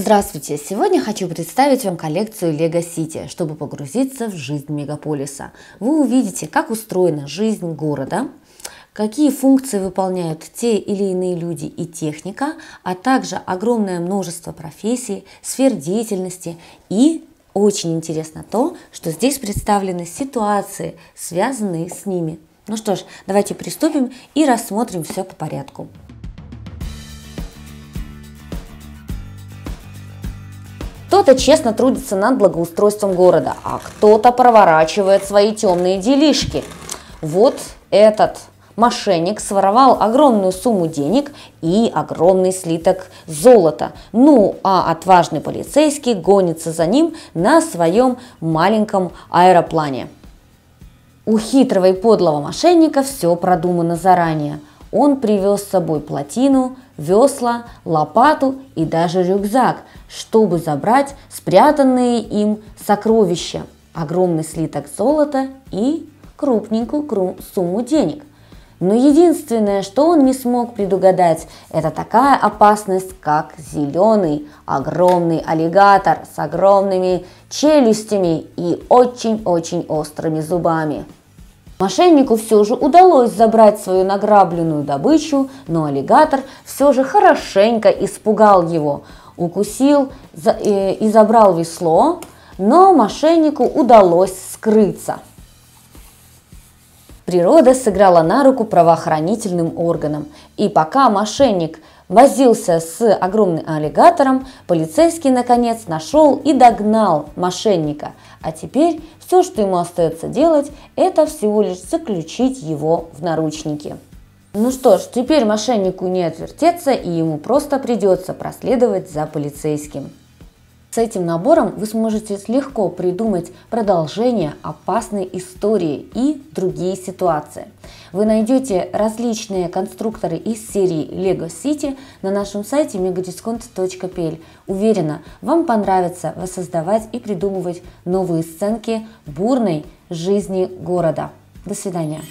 Здравствуйте! Сегодня хочу представить вам коллекцию Лего Сити, чтобы погрузиться в жизнь мегаполиса. Вы увидите, как устроена жизнь города, какие функции выполняют те или иные люди и техника, а также огромное множество профессий, сфер деятельности и очень интересно то, что здесь представлены ситуации, связанные с ними. Ну что ж, давайте приступим и рассмотрим все по порядку. Кто-то честно трудится над благоустройством города, а кто-то проворачивает свои темные делишки. Вот этот мошенник своровал огромную сумму денег и огромный слиток золота. Ну, а отважный полицейский гонится за ним на своем маленьком аэроплане. У хитрого и подлого мошенника все продумано заранее. Он привез с собой плотину, весла, лопату и даже рюкзак, чтобы забрать спрятанные им сокровища, огромный слиток золота и крупненькую сумму денег. Но единственное, что он не смог предугадать, это такая опасность, как зеленый огромный аллигатор с огромными челюстями и очень-очень острыми зубами. Мошеннику все же удалось забрать свою награбленную добычу, но аллигатор все же хорошенько испугал его, укусил э, и забрал весло, но мошеннику удалось скрыться. Природа сыграла на руку правоохранительным органам. И пока мошенник возился с огромным аллигатором, полицейский наконец нашел и догнал мошенника. А теперь все, что ему остается делать, это всего лишь заключить его в наручники. Ну что ж, теперь мошеннику не отвертеться, и ему просто придется проследовать за полицейским. С этим набором вы сможете легко придумать продолжение опасной истории и другие ситуации. Вы найдете различные конструкторы из серии Lego City на нашем сайте megadiscount.pl. Уверена, вам понравится воссоздавать и придумывать новые сценки бурной жизни города. До свидания.